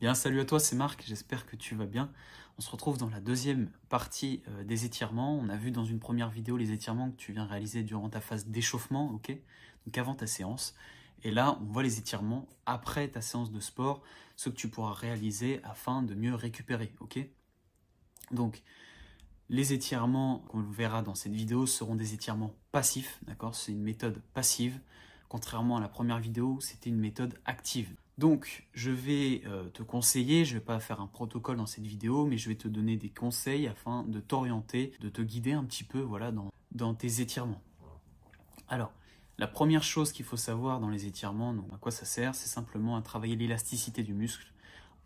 Bien, salut à toi, c'est Marc, j'espère que tu vas bien. On se retrouve dans la deuxième partie euh, des étirements. On a vu dans une première vidéo les étirements que tu viens réaliser durant ta phase d'échauffement, ok Donc avant ta séance. Et là, on voit les étirements après ta séance de sport, ce que tu pourras réaliser afin de mieux récupérer, ok Donc, les étirements qu'on verra dans cette vidéo seront des étirements passifs, d'accord C'est une méthode passive contrairement à la première vidéo c'était une méthode active. Donc, je vais euh, te conseiller, je ne vais pas faire un protocole dans cette vidéo, mais je vais te donner des conseils afin de t'orienter, de te guider un petit peu voilà, dans, tes étirements. Alors, la première chose qu'il faut savoir dans les étirements, à quoi ça sert, c'est simplement à travailler l'élasticité du muscle,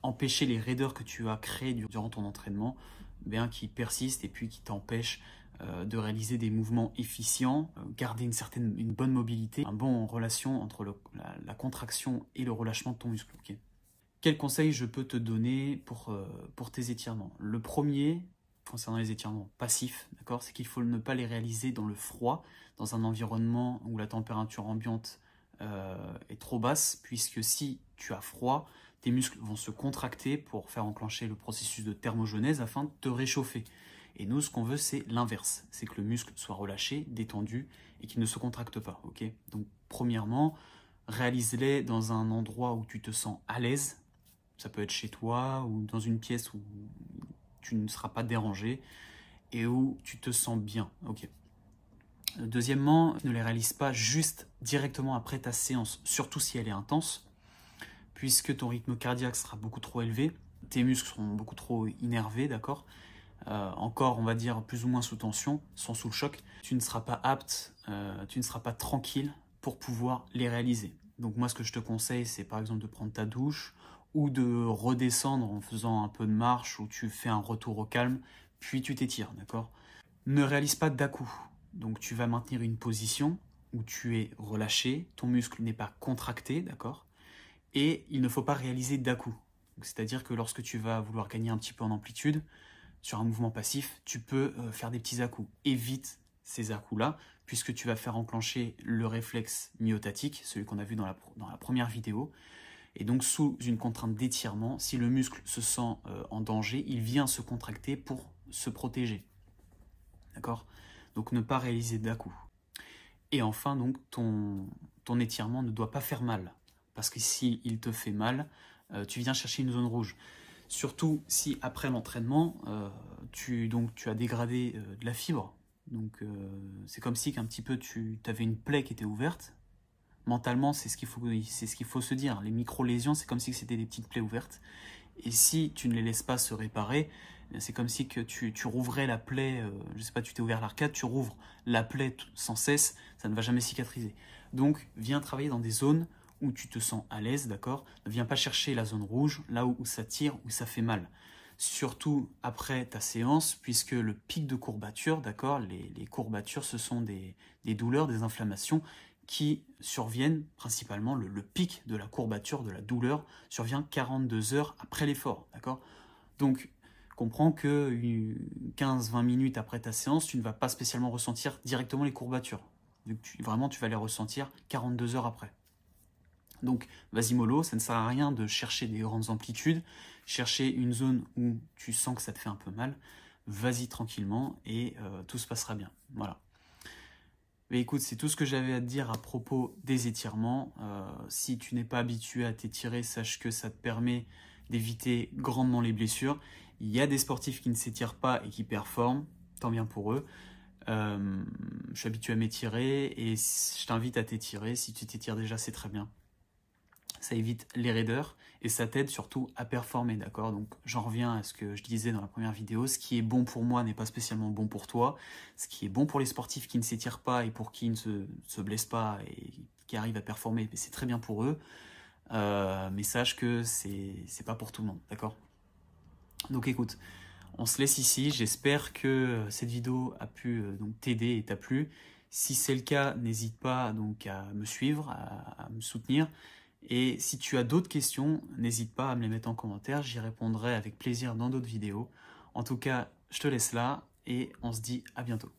empêcher les raideurs que tu as créées durant ton entraînement, bien qui persistent et puis qui t'empêchent euh, de réaliser des mouvements efficients, euh, garder une bonne mobilité, un bon relation entre la, contraction et le relâchement de ton muscle. Quels conseils je peux te donner pour, euh, pour tes étirements Le premier, concernant les étirements passifs, c'est qu'il faut ne pas les réaliser dans le froid, dans un environnement où la température ambiante est trop basse, puisque si tu as froid, tes muscles vont se contracter pour faire enclencher le processus de thermogenèse afin de te réchauffer. Et nous, ce qu'on veut, c'est l'inverse. C'est que le muscle soit relâché, détendu et qu'il ne se contracte pas. Ok Donc, premièrement, réalise-les dans un endroit où tu te sens à l'aise. Ça peut être chez toi ou dans une pièce où tu ne seras pas dérangé et où tu te sens bien. Ok. Deuxièmement, ne les réalise pas juste directement après ta séance, surtout si elle est intense, puisque ton rythme cardiaque sera beaucoup trop élevé, tes muscles seront beaucoup trop innervés, d'accord euh, encore, on va dire, plus ou moins sous tension, sans sous le choc, tu ne seras pas apte, euh, tu ne seras pas tranquille pour pouvoir les réaliser. Donc moi, ce que je te conseille, c'est par exemple de prendre ta douche ou de redescendre en faisant un peu de marche ou tu fais un retour au calme, puis tu t'étires, d'accord Ne réalise pas d'un coup. Donc tu vas maintenir une position où tu es relâché, ton muscle n'est pas contracté, d'accord Et il ne faut pas réaliser d'un coup. C'est-à-dire que lorsque tu vas vouloir gagner un petit peu en amplitude, sur un mouvement passif, tu peux euh, faire des petits à -coups. Évite ces à là puisque tu vas faire enclencher le réflexe myotatique, celui qu'on a vu dans la, première vidéo. Et donc sous une contrainte d'étirement, si le muscle se sent euh, en danger, il vient se contracter pour se protéger. D'accord Donc ne pas réaliser d'à coups Et enfin, donc ton, étirement ne doit pas faire mal, parce que s'il te fait mal, euh, tu viens chercher une zone rouge. Surtout si après l'entraînement, euh, tu, as dégradé euh, de la fibre. Donc euh, c'est comme si qu'un petit peu tu avais une plaie qui était ouverte. Mentalement, c'est ce qu'il faut, se dire. Les micro-lésions, c'est comme si c'était des petites plaies ouvertes. Et si tu ne les laisses pas se réparer, eh c'est comme si que tu, rouvrais la plaie, Je je sais pas, tu t'es ouvert l'arcade, tu rouvres la plaie sans cesse, ça ne va jamais cicatriser. Donc, viens travailler dans des zones où tu te sens à l'aise, d'accord Ne viens pas chercher la zone rouge, là où, ça tire, où ça fait mal. Surtout après ta séance, puisque le pic de courbature, d'accord les, courbatures, ce sont des, douleurs, des inflammations qui surviennent principalement, le, pic de la courbature, de la douleur, survient 42 heures après l'effort, d'accord Donc, comprends que 15-20 minutes après ta séance, tu ne vas pas spécialement ressentir directement les courbatures. Vraiment, tu vas les ressentir 42 heures après. Donc vas-y mollo, ça ne sert à rien de chercher des grandes amplitudes, chercher une zone où tu sens que ça te fait un peu mal, vas-y tranquillement et euh, tout se passera bien. Voilà. Mais écoute, c'est tout ce que j'avais à te dire à propos des étirements. Euh, si tu n'es pas habitué à t'étirer, sache que ça te permet d'éviter grandement les blessures. Il y a des sportifs qui ne s'étirent pas et qui performent, tant bien pour eux. Euh, je suis habitué à m'étirer et je t'invite à t'étirer. Si tu t'étires déjà, c'est très bien ça évite les raideurs et ça t'aide surtout à performer, d'accord Donc j'en reviens à ce que je disais dans la première vidéo, ce qui est bon pour moi n'est pas spécialement bon pour toi, ce qui est bon pour les sportifs qui ne s'étirent pas et pour qui ne se, blessent pas et qui arrivent à performer, ben, c'est très bien pour eux, euh, mais sache que c'est pas pour tout le monde, d'accord Donc écoute, on se laisse ici, j'espère que euh, cette vidéo a pu euh, t'aider et t'a plu. Si c'est le cas, n'hésite pas donc à me suivre, à me soutenir. Et si tu as d'autres questions, n'hésite pas à me les mettre en commentaire, j'y répondrai avec plaisir dans d'autres vidéos. En tout cas, je te laisse là et on se dit à bientôt.